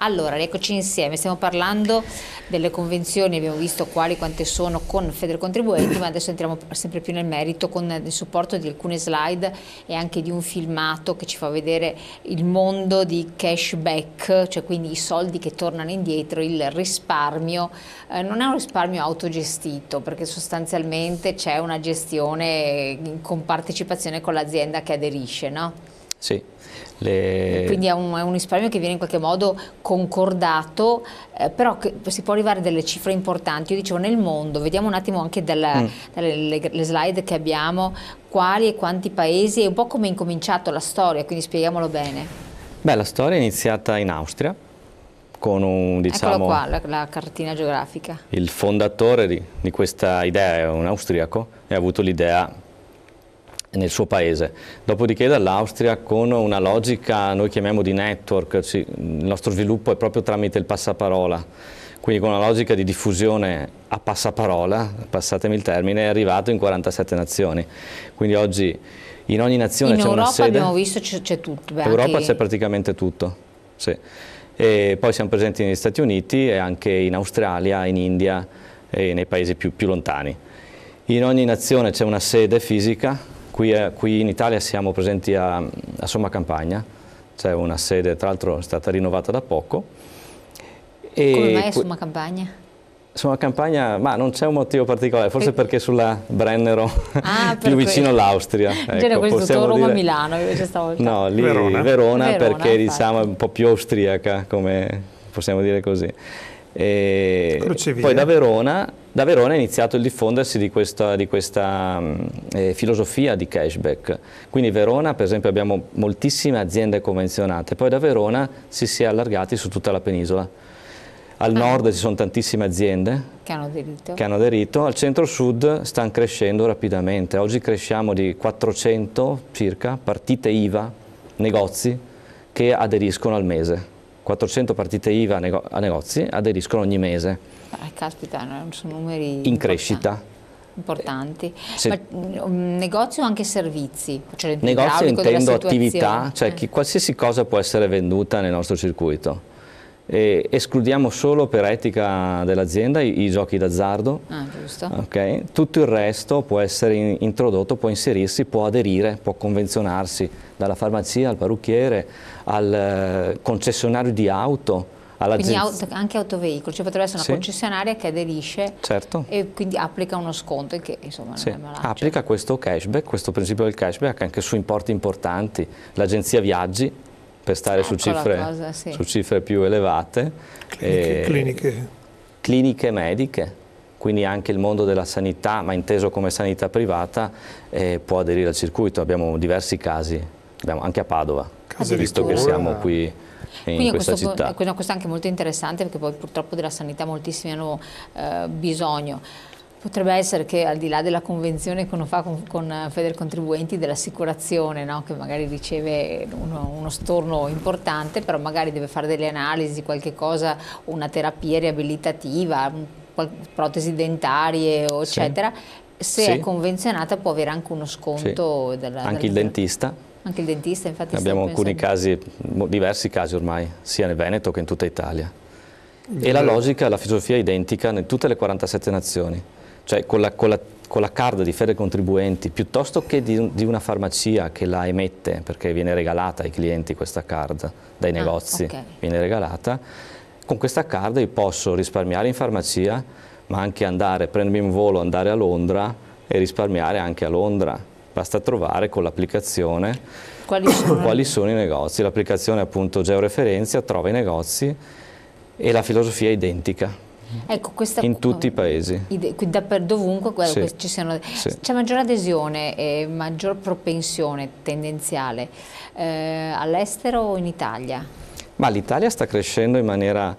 Allora, eccoci insieme, stiamo parlando delle convenzioni, abbiamo visto quali, quante sono con Contribuenti, ma adesso entriamo sempre più nel merito con il supporto di alcune slide e anche di un filmato che ci fa vedere il mondo di cashback, cioè quindi i soldi che tornano indietro, il risparmio, eh, non è un risparmio autogestito perché sostanzialmente c'è una gestione in partecipazione con l'azienda che aderisce, no? Sì. Le... Quindi è un, è un, risparmio che viene in qualche modo concordato, eh, però si può arrivare a delle cifre importanti. Io dicevo nel mondo, vediamo un attimo anche dalla, mm. dalle slide che abbiamo, quali e quanti paesi e un po' come è incominciato la storia, quindi spieghiamolo bene. Beh, la storia è iniziata in Austria con un, diciamo... qua, la, la cartina geografica. Il fondatore di, di questa idea è un austriaco e ha avuto l'idea nel suo paese. Dopodiché dall'Austria con una logica, noi chiamiamo di network, il nostro sviluppo è proprio tramite il passaparola, quindi con una logica di diffusione a passaparola, passatemi il termine, è arrivato in 47 nazioni. Quindi oggi in ogni nazione c'è una sede. In Europa abbiamo visto c'è tutto. In Europa c'è praticamente tutto, sì. E poi siamo presenti negli Stati Uniti e anche in Australia, in India e nei paesi più, più lontani. In ogni nazione c'è una sede fisica Qui, eh, qui, in Italia siamo presenti a, a Somma Campagna, c'è una sede tra l'altro è stata rinnovata da poco. E Come mai a Somma Campagna? Somma Campagna, ma non c'è un motivo particolare, forse perché sulla Brennero, ah, più vicino all'Austria. Ecco, C'era questo tutto Roma-Milano invece stavolta. No, lì Verona, Verona, Verona perché infatti. diciamo è un po' più austriaca, come possiamo dire così. E poi da Verona da Verona è iniziato il diffondersi di questa, di questa mm, eh, filosofia di cashback. Quindi Verona, per esempio, abbiamo moltissime aziende convenzionate, poi da Verona si si è allargati su tutta la penisola. Al ah. nord ci sono tantissime aziende che hanno, che hanno aderito, al centro-sud stanno crescendo rapidamente. Oggi cresciamo di 400 circa partite IVA, negozi che aderiscono al mese. 400 partite IVA a, nego a negozi aderiscono ogni mese. Ah, caspita, sono numeri in crescita importanti. Se, Ma, mm, negozio anche servizi? Cioè negozio intendo attività, cioè eh. chi, qualsiasi cosa può essere venduta nel nostro circuito. E escludiamo solo per etica dell'azienda i, i, giochi d'azzardo, ah, okay? tutto il resto può essere in, introdotto, può inserirsi, può aderire, può convenzionarsi dalla farmacia al parrucchiere, al eh, concessionario di auto, quindi auto, anche autoveicoli, cioè potrebbe essere una sì. concessionaria che aderisce certo. e quindi applica uno sconto che insomma sì. Applica questo cashback, questo principio del cashback anche su importi importanti, l'agenzia viaggi per stare ecco su, cifre, cosa, sì. su cifre, più elevate. Cliniche, e, cliniche. cliniche mediche, quindi anche il mondo della sanità, ma inteso come sanità privata, eh, può aderire al circuito, abbiamo diversi casi abbiamo anche a Padova, visto che siamo qui in Quindi questa questo, città. Questo è anche molto interessante perché poi purtroppo della sanità moltissimi hanno eh, bisogno. Potrebbe essere che al di là della convenzione che uno fa con, con eh, Federcontribuenti dell'assicurazione, no? che magari riceve uno, uno, storno importante, però magari deve fare delle analisi, qualche cosa, una terapia riabilitativa, protesi dentarie, eccetera. Sì. Se sì. è convenzionata può avere anche uno sconto. Sì. Della, anche della... il dentista anche il dentista infatti Abbiamo alcuni casi, diversi casi ormai, sia nel Veneto che in tutta Italia. E la eh. logica, la filosofia è identica in tutte le 47 nazioni. Cioè con la, con la, con la card di fede contribuenti, piuttosto che di, di, una farmacia che la emette, perché viene regalata ai clienti questa card dai ah, negozi, ah, okay. viene regalata, con questa card io posso risparmiare in farmacia, ma anche andare, prendermi un volo, andare a Londra e risparmiare anche a Londra basta trovare con l'applicazione quali, quali sono i negozi. L'applicazione appunto georeferenzia, trova i negozi e la filosofia è identica. Ecco, questa, in tutti i paesi. da per dovunque sì, ci siano, sì. c'è maggiore adesione e maggior propensione tendenziale eh, all'estero o in Italia? Ma l'Italia sta crescendo in maniera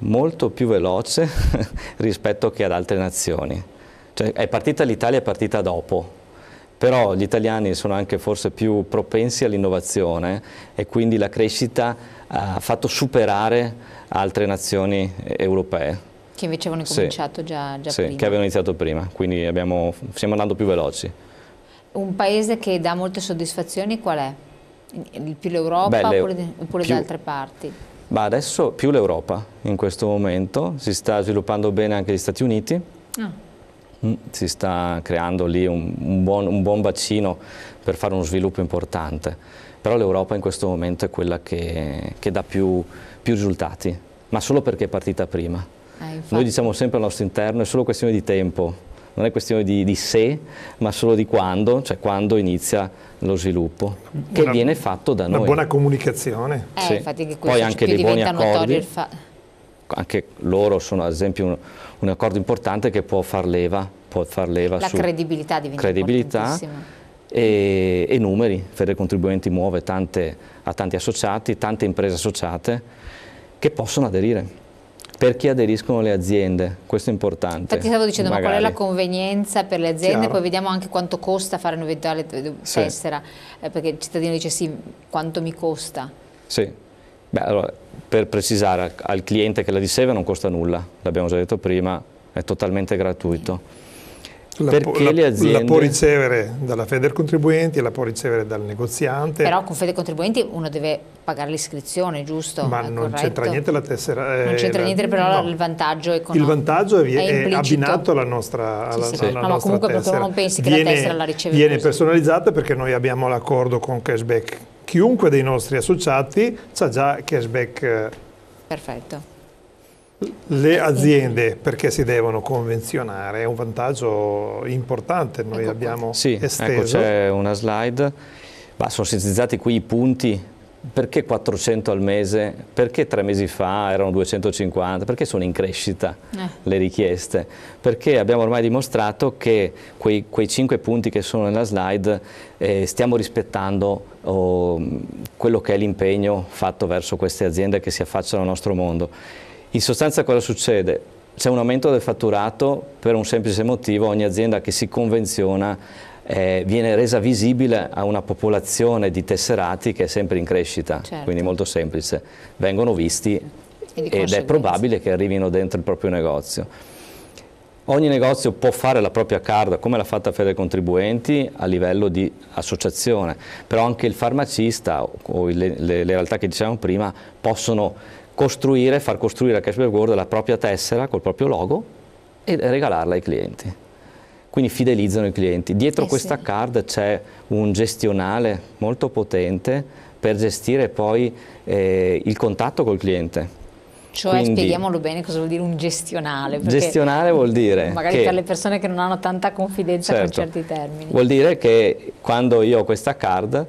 molto più veloce rispetto che ad altre nazioni. Cioè, è partita l'Italia, è partita dopo però gli italiani sono anche forse più propensi all'innovazione e quindi la crescita ha fatto superare altre nazioni eh, europee. Che invece avevano cominciato sì. già, già sì, prima. che avevano iniziato prima, quindi abbiamo, stiamo andando più veloci. Un paese che dà molte soddisfazioni qual è? più l'Europa oppure, oppure più, da altre parti? Ma adesso più l'Europa in questo momento, si sta sviluppando bene anche gli Stati Uniti. Ah Mm, si sta creando lì un, un, buon, un, buon, bacino per fare uno sviluppo importante, però l'Europa in questo momento è quella che, che dà più, più, risultati, ma solo perché è partita prima. Eh, Noi diciamo sempre al nostro interno è solo questione di tempo, non è questione di, di se, ma solo di quando, cioè quando inizia lo sviluppo, che una, viene fatto da una noi. Una buona comunicazione. Eh, sì. infatti, Poi anche dei buoni accordi anche loro sono ad esempio un, un accordo importante che può far leva, può far leva La credibilità diventa credibilità e, e, numeri, Fede Contribuenti muove tante, a tanti associati, tante imprese associate che possono aderire. Per chi aderiscono le aziende, questo è importante. Infatti stavo dicendo, magari. ma qual è la convenienza per le aziende? Chiaro. Poi vediamo anche quanto costa fare un'eventuale eh, sì. eh, perché il cittadino dice sì, quanto mi costa? Sì. Beh, allora, per precisare al cliente che la riceve non costa nulla, l'abbiamo già detto prima, è totalmente gratuito. La, perché la, le aziende... la può ricevere dalla Feder Contribuenti, la può ricevere dal negoziante. Però con Feder Contribuenti uno deve pagare l'iscrizione, giusto? Ma è non c'entra niente la tessera. Eh, non c'entra niente però no. il vantaggio economico. Il vantaggio è, è, è abbinato alla nostra, alla, sì, sì. Alla no, nostra comunque tessera. comunque non pensi che viene, la tessera la ricevi Viene così. personalizzata perché noi abbiamo l'accordo con Cashback chiunque dei nostri associati ha già cashback. Eh, Perfetto. Le aziende perché si devono convenzionare è un vantaggio importante, noi ecco abbiamo sì, ecco, esteso. Ecco c'è una slide, Ma sono sintetizzati qui i punti perché 400 al mese, perché tre mesi fa erano 250, perché sono in crescita eh. le richieste, perché abbiamo ormai dimostrato che quei, quei 5 punti che sono nella slide eh, stiamo rispettando oh, quello che è l'impegno fatto verso queste aziende che si affacciano al nostro mondo. In sostanza cosa succede? C'è un aumento del fatturato per un semplice motivo, ogni azienda che si convenziona eh, viene resa visibile a una popolazione di tesserati che è sempre in crescita, certo. quindi molto semplice. Vengono visti ed è probabile che arrivino dentro il proprio negozio. Ogni negozio può fare la propria card, come l'ha fatta Contribuenti a livello di associazione, però anche il farmacista o le, le, le realtà che dicevamo prima possono costruire, far costruire a Cashback World la propria tessera col proprio logo e regalarla ai clienti quindi fidelizzano i clienti. Dietro eh questa sì. card c'è un gestionale molto potente per gestire poi eh, il contatto col cliente. Cioè, Quindi, spieghiamolo bene cosa vuol dire un gestionale. Gestionale vuol dire. Magari che, per le persone che non hanno tanta confidenza certo, con certi termini. Vuol dire che quando io ho questa card,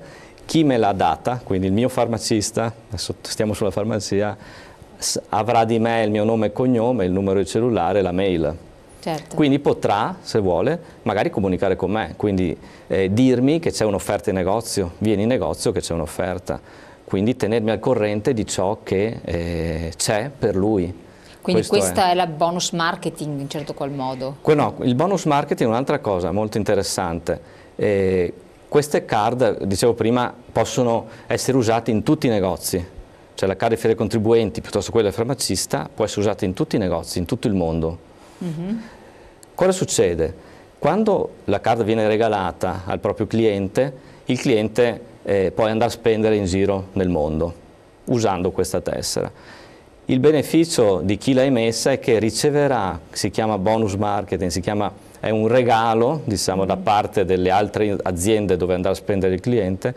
chi me l'ha data, quindi il mio farmacista, adesso stiamo sulla farmacia, avrà di me il mio nome e cognome, il numero di cellulare, la mail Certo. Quindi potrà, se vuole, magari comunicare con me, quindi eh, dirmi che c'è un'offerta in negozio, vieni in negozio che c'è un'offerta, quindi tenermi al corrente di ciò che eh, c'è per lui. Quindi Questo questa è. è. la bonus marketing in certo qual modo? Que no, il bonus marketing è un'altra cosa molto interessante. Eh, queste card, dicevo prima, possono essere usate in tutti i negozi, cioè la card di Fiere Contribuenti piuttosto che quella del farmacista può essere usata in tutti i negozi, in tutto il mondo. Mm -hmm. Cosa succede? Quando la carta viene regalata al proprio cliente, il cliente eh, poi andrà a spendere in giro nel mondo usando questa tessera. Il beneficio di chi l'ha emessa è che riceverà, si chiama bonus marketing, chiama, è un regalo diciamo, da parte delle altre aziende dove andrà a spendere il cliente,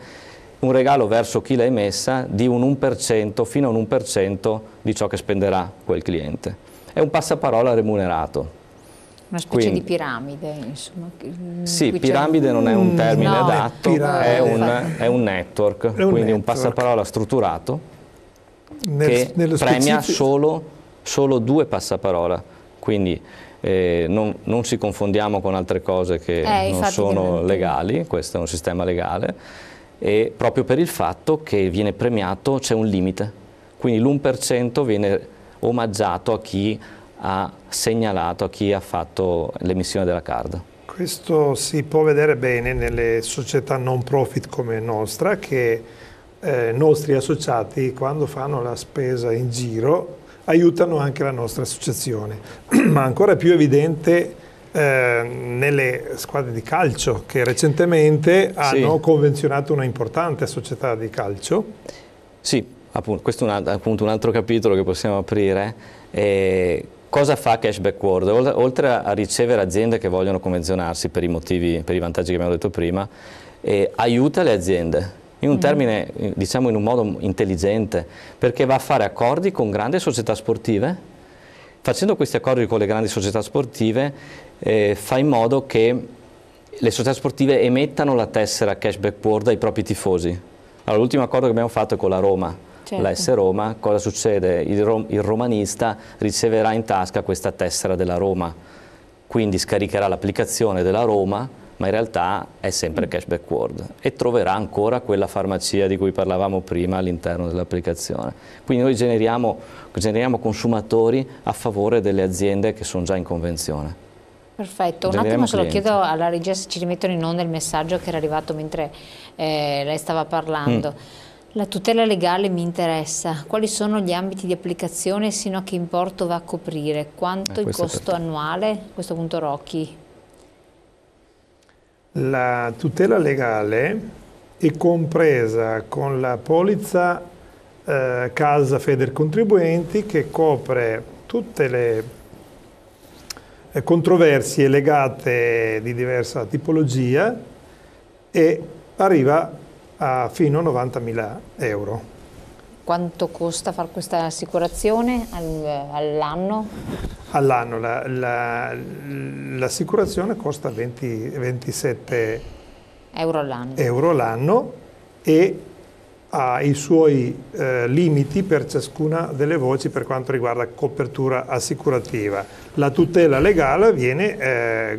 un regalo verso chi l'ha emessa di un 1% fino a un 1% di ciò che spenderà quel cliente. È un passaparola remunerato. Una specie Quindi, di piramide, insomma. Sì, piramide non è un mm, termine no, adatto, è un, è un, network, è un quindi network. un passaparola strutturato Nel, che premia solo, solo due passaparola. Quindi eh, non, non, ci confondiamo con altre cose che eh, non sono legali, questo è un sistema legale, e proprio per il fatto che viene premiato c'è un limite. Quindi l'1% viene omaggiato a chi ha segnalato a chi ha fatto l'emissione della card. Questo si può vedere bene nelle società non profit come nostra che eh, nostri associati quando fanno la spesa in giro aiutano anche la nostra associazione, ma ancora più evidente eh, nelle squadre di calcio che recentemente hanno sì. convenzionato una importante società di calcio. Sì, appunto, questo è un, appunto un altro capitolo che possiamo aprire. Eh, Cosa fa Cashback World? Oltre a ricevere aziende che vogliono convenzionarsi per i, motivi, per i vantaggi che abbiamo detto prima, eh, aiuta le aziende in un mm. termine, diciamo in un modo intelligente, perché va a fare accordi con grandi società sportive. Facendo questi accordi con le grandi società sportive eh, fa in modo che le società sportive emettano la tessera cashback world ai propri tifosi. l'ultimo accordo che abbiamo fatto è con la Roma, certo. la S certo. Roma, cosa succede? Il, rom il romanista riceverà in tasca questa tessera della Roma, quindi scaricherà l'applicazione della Roma, ma in realtà è sempre cashback world e troverà ancora quella farmacia di cui parlavamo prima all'interno dell'applicazione. Quindi noi generiamo, generiamo, consumatori a favore delle aziende che sono già in convenzione. Perfetto, un attimo se lo chiedo alla regia se ci rimettono in onda il messaggio che era arrivato mentre eh, lei stava parlando. Mm. La tutela legale mi interessa. Quali sono gli ambiti di applicazione e sino a che importo va a coprire? Quanto eh, il costo annuale? A questo punto Rocchi. La tutela legale è compresa con la polizza eh, Casa Feder Contribuenti che copre tutte le eh, controversie legate di diversa tipologia e arriva a fino a 90.000 euro. Quanto costa fare questa assicurazione all'anno? All'anno l'assicurazione la, la, costa 20, 27 euro all'anno, euro all e ha i suoi eh, limiti per ciascuna delle voci per quanto riguarda copertura assicurativa. La tutela legale viene, eh,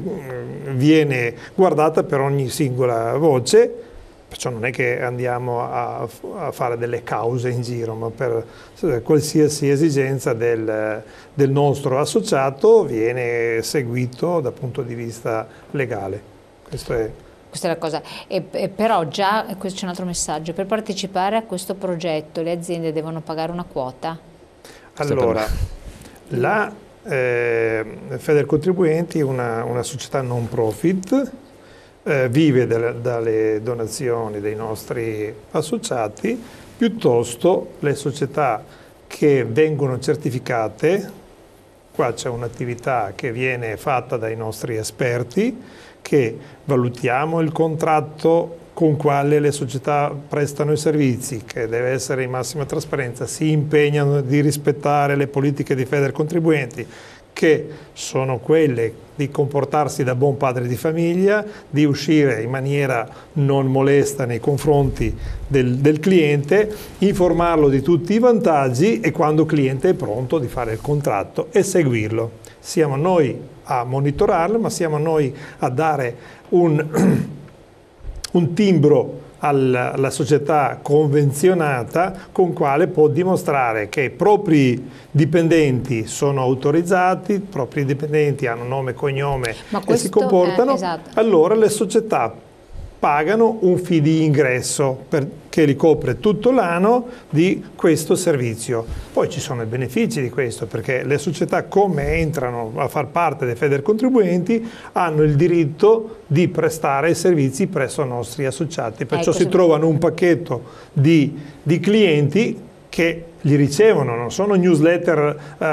viene guardata per ogni singola voce Perciò non è che andiamo a, a fare delle cause in giro, ma per qualsiasi esigenza del, del nostro associato viene seguito dal punto di vista legale. Questo è questa è la cosa. E, e però già, questo c'è un altro messaggio, per partecipare a questo progetto le aziende devono pagare una quota? Allora, la eh, Federcontribuenti è una, una società non profit eh, vive dalle, dalle donazioni dei nostri associati, piuttosto le società che vengono certificate, qua c'è un'attività che viene fatta dai nostri esperti, che valutiamo il contratto con quale le società prestano i servizi, che deve essere in massima trasparenza, si impegnano di rispettare le politiche di fede del contribuente, che sono quelle di comportarsi da buon padre di famiglia, di uscire in maniera non molesta nei confronti del, del, cliente, informarlo di tutti i vantaggi e quando il cliente è pronto di fare il contratto e seguirlo. Siamo noi a monitorarlo, ma siamo noi a dare un, un timbro alla, alla società convenzionata con quale può dimostrare che i propri dipendenti sono autorizzati, i propri dipendenti hanno nome, e cognome e si comportano, eh, esatto. allora le società pagano un fee di ingresso per, che ricopre tutto l'anno di questo servizio. Poi ci sono i benefici di questo perché le società come entrano a far parte dei feder contribuenti hanno il diritto di prestare i servizi presso i nostri associati, perciò ecco, si trovano un pacchetto di, di clienti che li ricevono, non sono newsletter eh,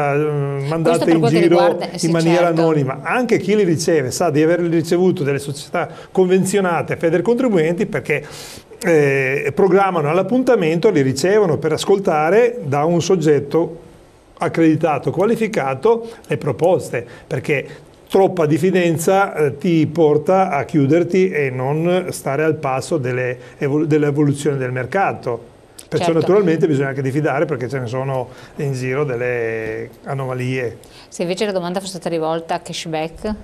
mandate in giro riguarda, eh, in sì, maniera certo. anonima. Anche chi li riceve sa di averli ricevuti dalle società convenzionate Federcontribuenti perché eh, programmano all'appuntamento, li ricevono per ascoltare da un soggetto accreditato, qualificato le proposte, perché troppa diffidenza eh, ti porta a chiuderti e non stare al passo dell'evoluzione dell del mercato. Perciò certo. naturalmente bisogna anche diffidare perché ce ne sono in giro delle anomalie. Se invece la domanda fosse stata rivolta a cashback?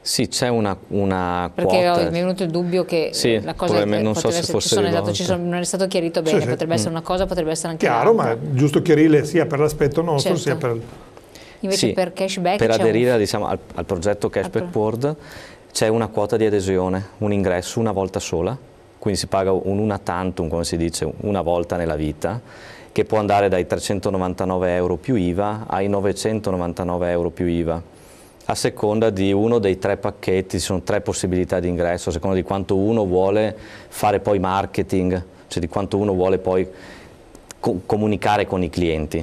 Sì, c'è una, una Perché quota. Perché mi è venuto il dubbio che sì, la cosa che non so se fosse sono, esatto, sono, non è stato chiarito bene, sì, sì. potrebbe mm. essere una cosa, potrebbe essere anche Chiaro, ma giusto chiarirle sia per l'aspetto nostro certo. sia per... Invece sì, per cashback Per aderire un... diciamo, al, al, progetto Cashback World c'è una quota di adesione, un ingresso una volta sola quindi si paga un una tantum, come si dice, una volta nella vita, che può andare dai 399 euro più IVA ai 999 euro più IVA, a seconda di uno dei tre pacchetti, ci sono tre possibilità di ingresso, a seconda di quanto uno vuole fare poi marketing, cioè di quanto uno vuole poi co comunicare con i clienti.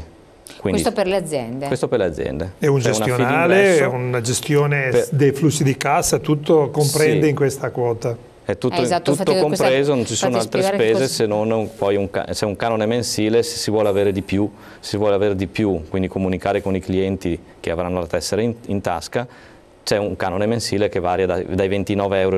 Quindi, questo per le aziende? Questo per le aziende. È un cioè, gestionale, una, una gestione per... dei flussi di cassa, tutto comprende sì. in questa quota è tutto, eh, esatto, tutto compreso, non ci sono altre spese se non un, poi un, se un canone mensile se si vuole avere di più, si vuole avere di più, quindi comunicare con i clienti che avranno la tessera in, in tasca c'è un canone mensile che varia dai 29,90 euro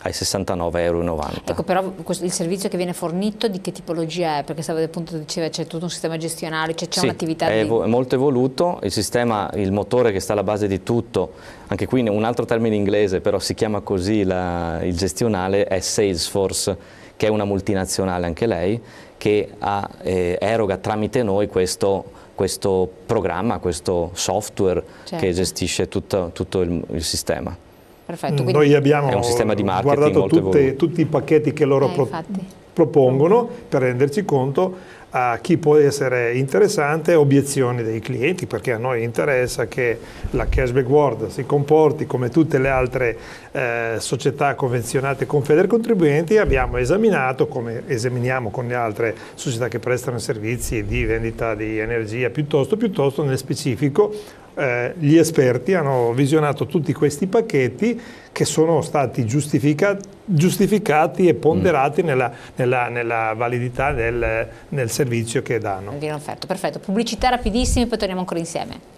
ai 69,90 euro. Ecco, però il servizio che viene fornito di che tipologia è? Perché stavo appunto diceva c'è tutto un sistema gestionale, c'è cioè sì, un'attività è di... molto evoluto, il sistema, il motore che sta alla base di tutto, anche qui un altro termine inglese, però si chiama così la, il gestionale, è Salesforce, che è una multinazionale anche lei, che ha, eh, eroga tramite noi questo questo programma, questo software certo. che gestisce tutto, tutto il, il sistema. Perfetto, mm, Noi abbiamo guardato tutte, tutti i pacchetti che loro eh, pro propongono per renderci conto a chi può essere interessante obiezioni dei clienti perché a noi interessa che la Cashback World si comporti come tutte le altre eh, società convenzionate con contribuenti abbiamo esaminato come esaminiamo con le altre società che prestano servizi di vendita di energia piuttosto, piuttosto nel specifico eh, gli esperti hanno visionato tutti questi pacchetti che sono stati giustificati, giustificati e ponderati mm. nella, nella, nella, validità del, nel servizio che danno. Perfetto, perfetto. Pubblicità e poi torniamo ancora insieme.